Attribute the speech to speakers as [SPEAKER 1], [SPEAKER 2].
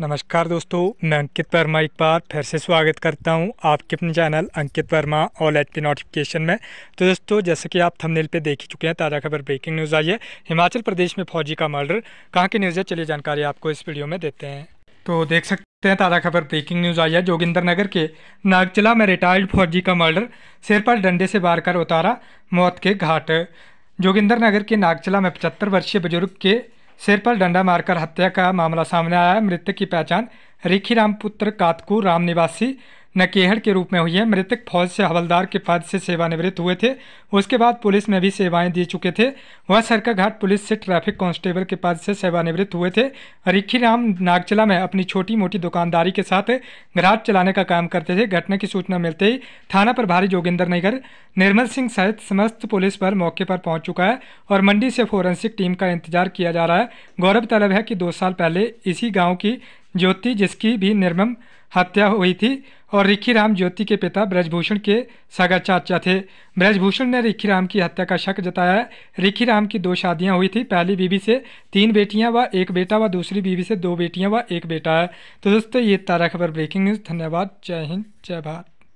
[SPEAKER 1] नमस्कार दोस्तों मैं अंकित वर्मा एक बार फिर से स्वागत करता हूं आपके अपने channel Ankit Verma all H P notification में तो दोस्तों जैसे कि आप थंबनेल पे देख ही चुके हैं ताज़ा खबर ब्रेकिंग न्यूज़ आई है हिमाचल प्रदेश में फौजी का मर्डर कहाँ की न्यूज़ है चलिए जानकारी आपको इस वीडियो में देते हैं तो देख सकते हैं ताज़ा खबर ब्रेकिंग न्यूज़ आई है जोगिंदर नगर के नागचला में रिटायर्ड फौजी का मर्डर सिर पर डंडे से बार कर उतारा मौत के घाट जोगिंदर नगर के नागचला में पचहत्तर वर्षीय बुजुर्ग के सिर पर डंडा मारकर हत्या का मामला सामने आया मृतक की पहचान रिखी राम पुत्र कातकू राम निवासी नकेहड़ के रूप में हुई है मृतक फौज से हवलदार के पद से सेवानिवृत्त हुए थे उसके बाद पुलिस में भी सेवाएं दे चुके थे वह सरकाघाट पुलिस से ट्रैफिक कांस्टेबल के पद से सेवानिवृत्त हुए थे राम नागचला में अपनी छोटी मोटी दुकानदारी के साथ घराट चलाने का काम करते थे घटना की सूचना मिलते ही थाना प्रभारी जोगिंदर नगर निर्मल सिंह सहित समस्त पुलिस पर मौके पर पहुंच चुका है और मंडी से फोरेंसिक टीम का इंतजार किया जा रहा है गौरवतलब है कि दो साल पहले इसी गाँव की ज्योति जिसकी भी निर्मम हत्या हुई थी और राम ज्योति के पिता ब्रजभूषण के सगा चाचा थे ब्रजभूषण ने राम की हत्या का शक जताया है रिखी राम की दो शादियां हुई थी पहली बीवी से तीन बेटियां व एक बेटा व दूसरी बीवी से दो बेटियां व एक बेटा है तो दोस्तों ये तारा खबर ब्रेकिंग न्यूज़ धन्यवाद जय हिंद जय भारत